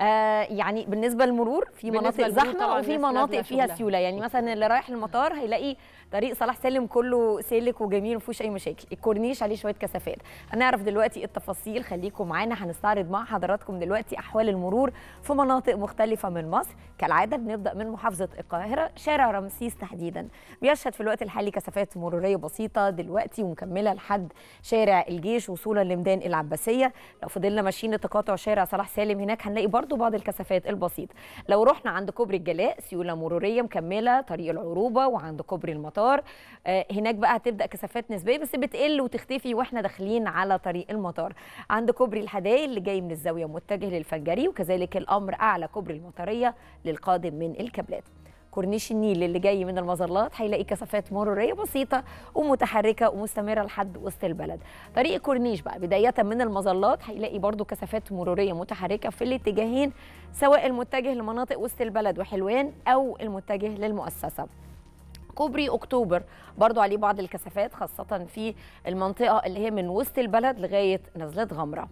آه يعني بالنسبه للمرور في مناطق زحمه وفي مناطق فيها شغلها. سيوله يعني مثلا اللي رايح المطار هيلاقي طريق صلاح سالم كله سالك وجميل وما فيهوش اي مشاكل الكورنيش عليه شويه كثافات هنعرف دلوقتي التفاصيل خليكم معانا هنستعرض مع حضراتكم دلوقتي احوال المرور في مناطق مختلفه من مصر كالعاده بنبدا من محافظه القاهره شارع رمسيس تحديدا بيشهد في الوقت الحالي كثافات مروريه بسيطه دلوقتي ومكمله لحد شارع الجيش وصولا لميدان العباسيه لو فضلنا ماشيين لتقاطع شارع صلاح سالم هناك هنلاقي برضه برضو بعض الكثافات البسيطه لو رحنا عند كوبري الجلاء سيوله مروريه مكمله طريق العروبه وعند كوبري المطار آه، هناك بقى هتبدا كثافات نسبيه بس بتقل وتختفي واحنا داخلين على طريق المطار عند كوبري الحدائق اللي جاي من الزاويه متجه للفنجري وكذلك الامر اعلى كوبري المطاريه للقادم من الكابلات كورنيش النيل اللي جاي من المظلات هيلاقي كثافات مروريه بسيطه ومتحركه ومستمره لحد وسط البلد طريق الكورنيش بقى بدايه من المظلات هيلاقي برضو كثافات مروريه متحركه في الاتجاهين سواء المتجه لمناطق وسط البلد وحلوان او المتجه للمؤسسه كوبري اكتوبر برضو عليه بعض الكثافات خاصه في المنطقه اللي هي من وسط البلد لغايه نزله غمره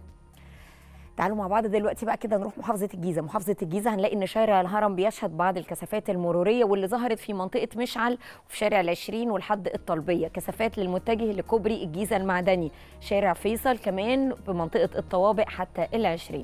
تعالوا مع بعض دلوقتي بقى كده نروح محافظه الجيزه محافظه الجيزه هنلاقي ان شارع الهرم بيشهد بعض الكثافات المروريه واللي ظهرت في منطقه مشعل وفي شارع ال20 والحد الطلبيه كثافات للمتجه لكوبري الجيزه المعدني شارع فيصل كمان بمنطقه الطوابق حتى ال ال20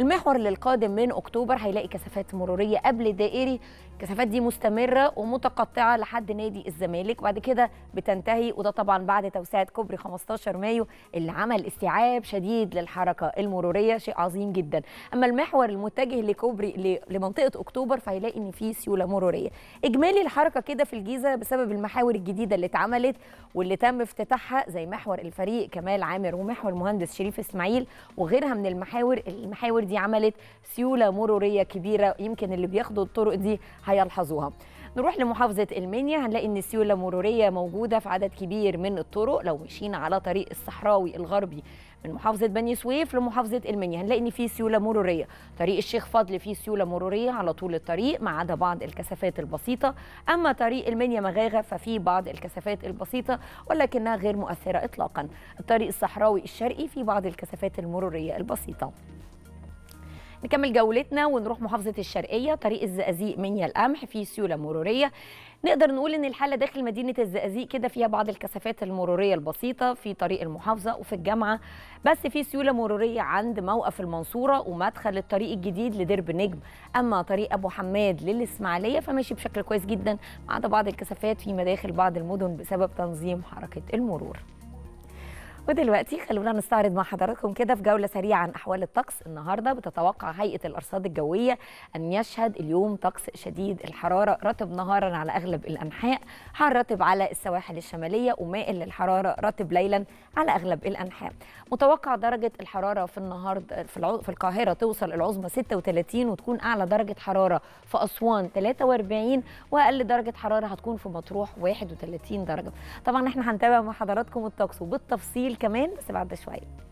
المحور للقادم من اكتوبر هيلاقي كثافات مروريه قبل دائري الكثافات دي مستمره ومتقطعه لحد نادي الزمالك وبعد كده بتنتهي وده طبعا بعد توسعه كوبري 15 مايو اللي عمل استيعاب شديد للحركه المروريه شيء عظيم جدا اما المحور المتجه لكوبري لمنطقه اكتوبر فهيلاقي ان في سيوله مروريه اجمالي الحركه كده في الجيزه بسبب المحاور الجديده اللي اتعملت واللي تم افتتاحها زي محور الفريق كمال عامر ومحور المهندس شريف اسماعيل وغيرها من المحاور المحاور دي عملت سيوله مروريه كبيره يمكن اللي بياخدوا الطرق دي هيلحظوها نروح لمحافظه المنيا هنلاقي ان السيوله المروريه موجوده في عدد كبير من الطرق لو مشينا على طريق الصحراوي الغربي من محافظه بني سويف لمحافظه المنيا هنلاقي ان في سيوله مروريه طريق الشيخ فضل فيه سيوله مروريه على طول الطريق ما عدا بعض الكثافات البسيطه اما طريق المنيا مغاغه ففي بعض الكثافات البسيطه ولكنها غير مؤثره اطلاقا الطريق الصحراوي الشرقي في بعض الكثافات المروريه البسيطه نكمل جولتنا ونروح محافظة الشرقية طريق الزقازيق منيا القمح في سيولة مرورية نقدر نقول ان الحالة داخل مدينة الزقازيق كده فيها بعض الكثافات المرورية البسيطة في طريق المحافظة وفي الجامعة بس في سيولة مرورية عند موقف المنصورة ومدخل الطريق الجديد لدرب نجم اما طريق ابو حماد للإسماعيلية فماشي بشكل كويس جدا ما عدا بعض الكثافات في مداخل بعض المدن بسبب تنظيم حركة المرور ودلوقتي خلونا نستعرض مع حضراتكم كده في جوله سريعه عن احوال الطقس النهارده بتتوقع هيئه الارصاد الجويه ان يشهد اليوم طقس شديد الحراره رطب نهارا على اغلب الانحاء حار رطب على السواحل الشماليه ومائل للحراره رطب ليلا على اغلب الانحاء متوقع درجه الحراره في النهارده في, العو... في القاهره توصل العظمى 36 وتكون اعلى درجه حراره في اسوان 43 واقل درجه حراره هتكون في مطروح 31 درجه طبعا احنا هنتابع مع حضراتكم الطقس وبالتفصيل se va del xoai.